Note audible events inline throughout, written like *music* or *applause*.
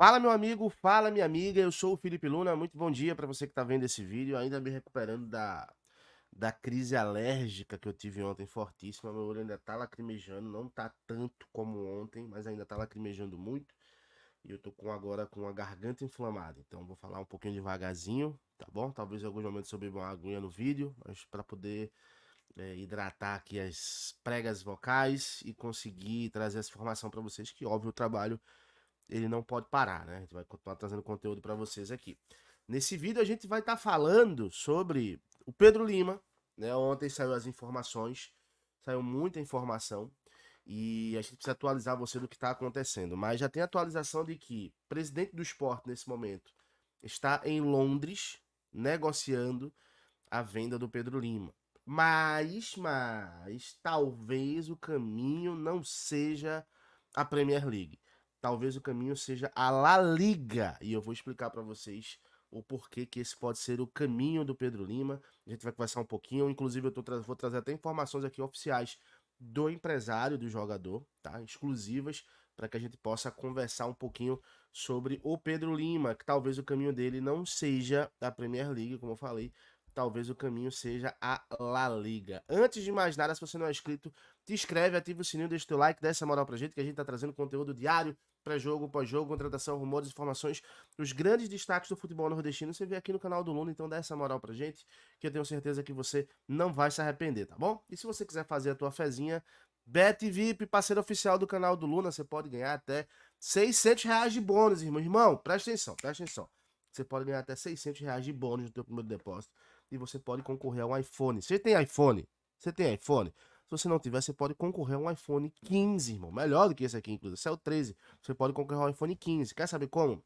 Fala, meu amigo, fala, minha amiga. Eu sou o Felipe Luna. Muito bom dia para você que está vendo esse vídeo. Ainda me recuperando da, da crise alérgica que eu tive ontem, fortíssima. Meu olho ainda está lacrimejando, não está tanto como ontem, mas ainda está lacrimejando muito. E eu tô com agora com a garganta inflamada. Então vou falar um pouquinho devagarzinho, tá bom? Talvez em alguns momentos eu beba uma aguinha no vídeo, mas para poder é, hidratar aqui as pregas vocais e conseguir trazer essa informação para vocês que, óbvio, o trabalho ele não pode parar, né? A gente vai continuar trazendo conteúdo para vocês aqui. Nesse vídeo a gente vai estar tá falando sobre o Pedro Lima, né? Ontem saiu as informações, saiu muita informação e a gente precisa atualizar você do que está acontecendo. Mas já tem atualização de que o presidente do esporte nesse momento está em Londres negociando a venda do Pedro Lima. Mas, mas, talvez o caminho não seja a Premier League talvez o caminho seja a La Liga. E eu vou explicar para vocês o porquê que esse pode ser o caminho do Pedro Lima. A gente vai conversar um pouquinho. Inclusive, eu tra vou trazer até informações aqui oficiais do empresário do jogador, tá? Exclusivas, para que a gente possa conversar um pouquinho sobre o Pedro Lima, que talvez o caminho dele não seja a Premier League, como eu falei, talvez o caminho seja a La Liga. Antes de mais nada, se você não é inscrito, te inscreve, ativa o sininho, deixa o teu like, dessa essa moral pra gente, que a gente tá trazendo conteúdo diário pré-jogo, pós-jogo, contratação, rumores, informações, os grandes destaques do futebol nordestino, você vê aqui no canal do Luna, então dá essa moral pra gente, que eu tenho certeza que você não vai se arrepender, tá bom? E se você quiser fazer a tua fezinha, Bet VIP, parceiro oficial do canal do Luna, você pode ganhar até 600 reais de bônus, irmão. Irmão, presta atenção, presta atenção. Você pode ganhar até 600 reais de bônus no teu primeiro depósito e você pode concorrer a um iPhone. Você tem iPhone? Você tem iPhone? Se você não tiver, você pode concorrer a um iPhone 15, irmão. Melhor do que esse aqui, inclusive. Se é o 13, você pode concorrer a um iPhone 15. Quer saber como?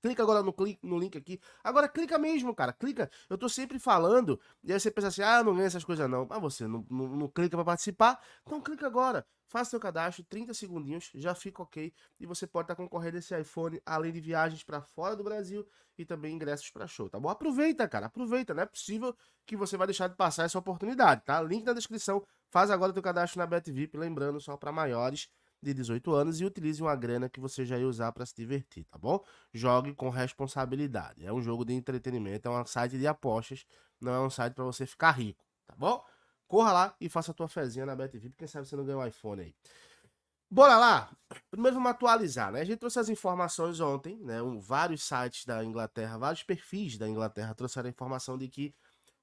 Clica agora no, clique, no link aqui. Agora clica mesmo, cara. Clica. Eu tô sempre falando. E aí você pensa assim, ah, não ganha essas coisas não. Mas você não, não, não clica para participar. Então clica agora. Faça seu cadastro, 30 segundinhos, já fica ok. E você pode estar tá concorrendo a esse iPhone, além de viagens para fora do Brasil e também ingressos para show, tá bom? Aproveita, cara. Aproveita. Não é possível que você vai deixar de passar essa oportunidade, tá? Link na descrição Faz agora o teu cadastro na BetVip, lembrando, só para maiores de 18 anos e utilize uma grana que você já ia usar para se divertir, tá bom? Jogue com responsabilidade. É um jogo de entretenimento, é um site de apostas, não é um site para você ficar rico, tá bom? Corra lá e faça a tua fezinha na BetVip, quem sabe você não ganha um iPhone aí. Bora lá! Primeiro vamos atualizar, né? A gente trouxe as informações ontem, né? Um, vários sites da Inglaterra, vários perfis da Inglaterra trouxeram a informação de que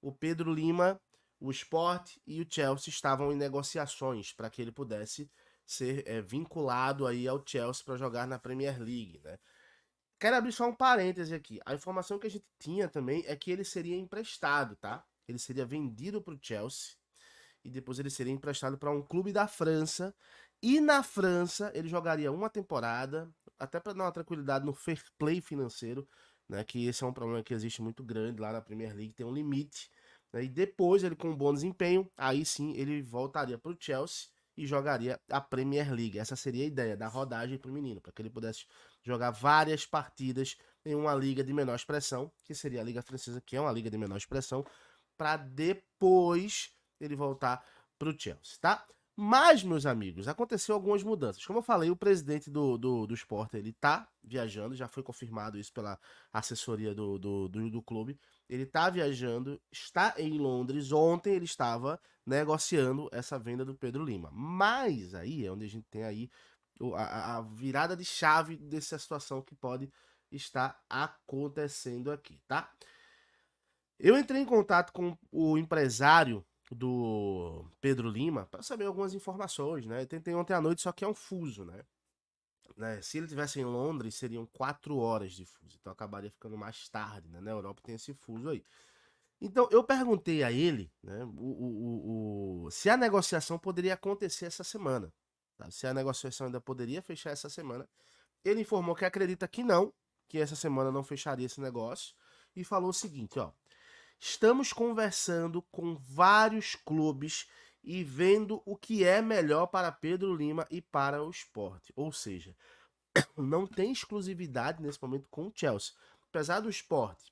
o Pedro Lima o Sport e o Chelsea estavam em negociações para que ele pudesse ser é, vinculado aí ao Chelsea para jogar na Premier League, né? Quero abrir só um parêntese aqui. A informação que a gente tinha também é que ele seria emprestado, tá? Ele seria vendido para o Chelsea e depois ele seria emprestado para um clube da França. E na França ele jogaria uma temporada, até para dar uma tranquilidade no fair play financeiro, né? Que esse é um problema que existe muito grande lá na Premier League, tem um limite e depois ele com um bom desempenho, aí sim ele voltaria para o Chelsea e jogaria a Premier League. Essa seria a ideia da rodagem para o menino, para que ele pudesse jogar várias partidas em uma liga de menor expressão, que seria a Liga Francesa, que é uma liga de menor expressão, para depois ele voltar para o Chelsea, tá? Mas, meus amigos, aconteceu algumas mudanças. Como eu falei, o presidente do, do, do Sport, ele tá viajando, já foi confirmado isso pela assessoria do, do, do, do clube ele está viajando, está em Londres. Ontem ele estava negociando essa venda do Pedro Lima. Mas aí é onde a gente tem aí a, a virada de chave dessa situação que pode estar acontecendo aqui, tá? Eu entrei em contato com o empresário do Pedro Lima para saber algumas informações, né? Eu tentei ontem à noite, só que é um fuso, né? Né? Se ele tivesse em Londres, seriam quatro horas de fuso. Então acabaria ficando mais tarde, né? Na Europa tem esse fuso aí. Então eu perguntei a ele né, o, o, o, se a negociação poderia acontecer essa semana. Tá? Se a negociação ainda poderia fechar essa semana. Ele informou que acredita que não, que essa semana não fecharia esse negócio. E falou o seguinte: ó. Estamos conversando com vários clubes e vendo o que é melhor para Pedro Lima e para o esporte. Ou seja, *coughs* não tem exclusividade nesse momento com o Chelsea. Apesar do esporte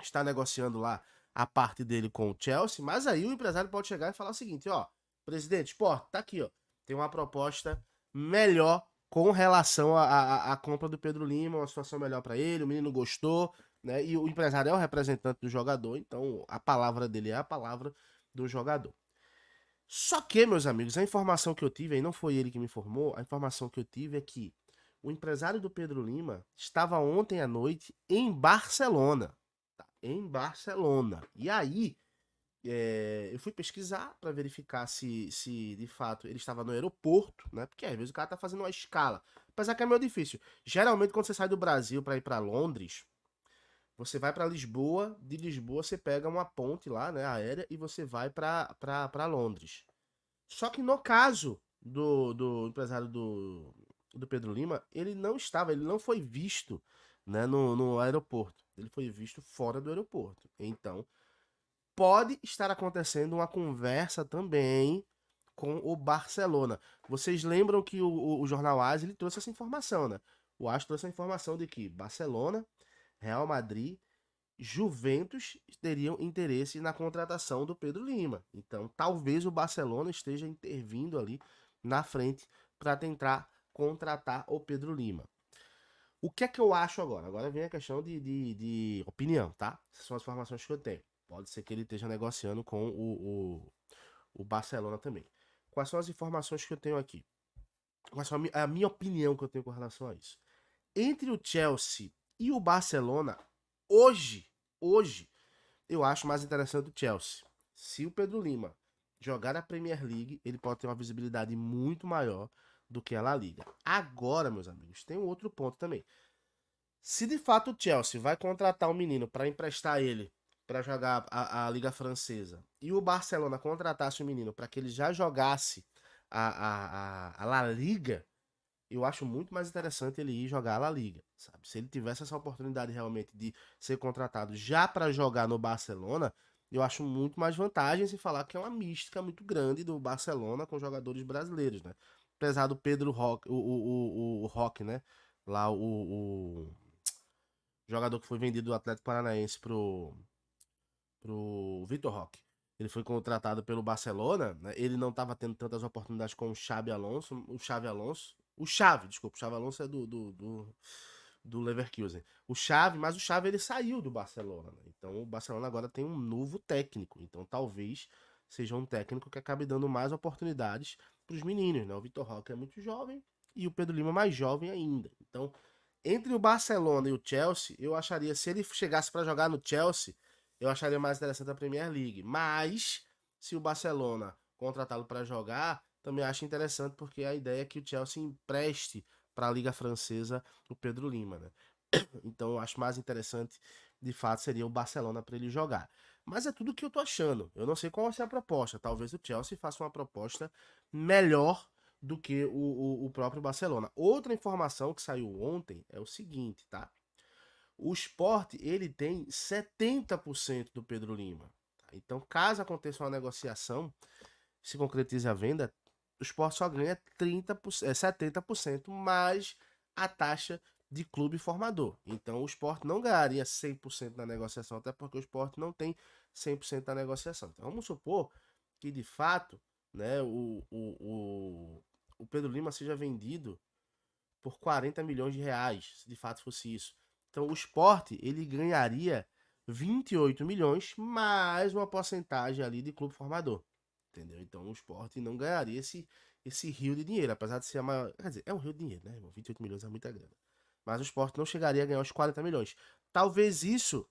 estar negociando lá a parte dele com o Chelsea, mas aí o empresário pode chegar e falar o seguinte, ó, presidente, esporte, tá aqui, ó, tem uma proposta melhor com relação à compra do Pedro Lima, uma situação melhor para ele, o menino gostou, né? E o empresário é o representante do jogador, então a palavra dele é a palavra do jogador. Só que, meus amigos, a informação que eu tive, aí não foi ele que me informou, a informação que eu tive é que o empresário do Pedro Lima estava ontem à noite em Barcelona. Tá? Em Barcelona. E aí, é, eu fui pesquisar para verificar se, se de fato ele estava no aeroporto, né? Porque às vezes o cara tá fazendo uma escala. Apesar que é meio difícil. Geralmente, quando você sai do Brasil para ir para Londres, você vai para Lisboa, de Lisboa você pega uma ponte lá, né, aérea, e você vai para Londres. Só que no caso do, do empresário do, do Pedro Lima, ele não estava, ele não foi visto né, no, no aeroporto. Ele foi visto fora do aeroporto. Então, pode estar acontecendo uma conversa também com o Barcelona. Vocês lembram que o, o, o jornal ASI ele trouxe essa informação, né? O ASI trouxe a informação de que Barcelona Real Madrid, Juventus teriam interesse na contratação do Pedro Lima. Então, talvez o Barcelona esteja intervindo ali na frente para tentar contratar o Pedro Lima. O que é que eu acho agora? Agora vem a questão de, de, de opinião, tá? Essas são as informações que eu tenho. Pode ser que ele esteja negociando com o, o, o Barcelona também. Quais são as informações que eu tenho aqui? Qual é a minha opinião que eu tenho com relação a isso? Entre o Chelsea e o Barcelona, hoje, hoje, eu acho mais interessante o Chelsea. Se o Pedro Lima jogar na Premier League, ele pode ter uma visibilidade muito maior do que a La Liga. Agora, meus amigos, tem um outro ponto também. Se de fato o Chelsea vai contratar um menino para emprestar ele para jogar a, a, Liga Francesa e o Barcelona contratasse o um menino para que ele já jogasse a, a, a, a La Liga, eu acho muito mais interessante ele ir jogar a La Liga, sabe? Se ele tivesse essa oportunidade realmente de ser contratado já para jogar no Barcelona, eu acho muito mais vantagem se falar que é uma mística muito grande do Barcelona com jogadores brasileiros, né? Apesar do Pedro Roque, o, o, o, o né? Lá o, o, jogador que foi vendido do Atlético Paranaense pro, pro Vitor Roque. Ele foi contratado pelo Barcelona, né? ele não estava tendo tantas oportunidades com o Xabi Alonso, o Xabi Alonso, o Chave, desculpa, o Chave Alonso é do, do, do, do Leverkusen. O Chave, mas o Chave ele saiu do Barcelona. Né? Então o Barcelona agora tem um novo técnico. Então talvez seja um técnico que acabe dando mais oportunidades para os meninos. Né? O Vitor Roque é muito jovem e o Pedro Lima é mais jovem ainda. Então, entre o Barcelona e o Chelsea, eu acharia, se ele chegasse para jogar no Chelsea, eu acharia mais interessante a Premier League. Mas, se o Barcelona contratá-lo para jogar, também acho interessante porque a ideia é que o Chelsea empreste para a Liga Francesa o Pedro Lima, né? *coughs* Então eu acho mais interessante, de fato, seria o Barcelona para ele jogar. Mas é tudo que eu tô achando. Eu não sei qual vai ser a proposta. Talvez o Chelsea faça uma proposta melhor do que o, o, o próprio Barcelona. Outra informação que saiu ontem é o seguinte, tá? O esporte ele tem 70% do Pedro Lima. Tá? Então, caso aconteça uma negociação, se concretize a venda, o esporte só ganha 30%, 70% é, mais a taxa de clube formador. Então o esporte não ganharia 100% na negociação, até porque o esporte não tem 100% da negociação. Então vamos supor que de fato né, o, o, o, o Pedro Lima seja vendido por 40 milhões de reais, se de fato fosse isso. Então o esporte ele ganharia 28 milhões mais uma porcentagem ali de clube formador. Entendeu? Então o esporte não ganharia esse, esse rio de dinheiro, apesar de ser a maior. Quer dizer, é um rio de dinheiro, né, irmão? 28 milhões é muita grana. Mas o esporte não chegaria a ganhar os 40 milhões. Talvez isso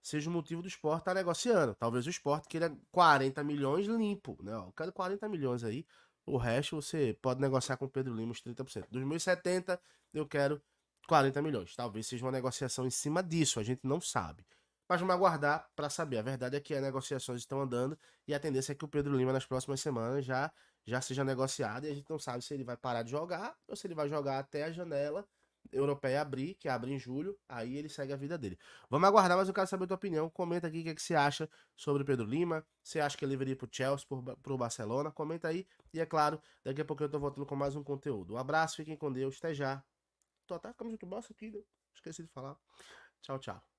seja o motivo do esporte estar tá negociando. Talvez o esporte queira 40 milhões limpo, né? Eu quero 40 milhões aí. O resto você pode negociar com o Pedro Lima os 30%. 2070, eu quero 40 milhões. Talvez seja uma negociação em cima disso, a gente não sabe. Mas vamos aguardar para saber. A verdade é que as negociações estão andando e a tendência é que o Pedro Lima nas próximas semanas já, já seja negociado e a gente não sabe se ele vai parar de jogar ou se ele vai jogar até a janela europeia abrir, que abre em julho, aí ele segue a vida dele. Vamos aguardar, mas eu quero saber a tua opinião. Comenta aqui o que, é que você acha sobre o Pedro Lima. Você acha que ele deveria ir pro Chelsea, pro, pro Barcelona? Comenta aí. E é claro, daqui a pouco eu tô voltando com mais um conteúdo. Um abraço, fiquem com Deus, até já. Tô até com a camisa do aqui, né? esqueci de falar. Tchau, tchau.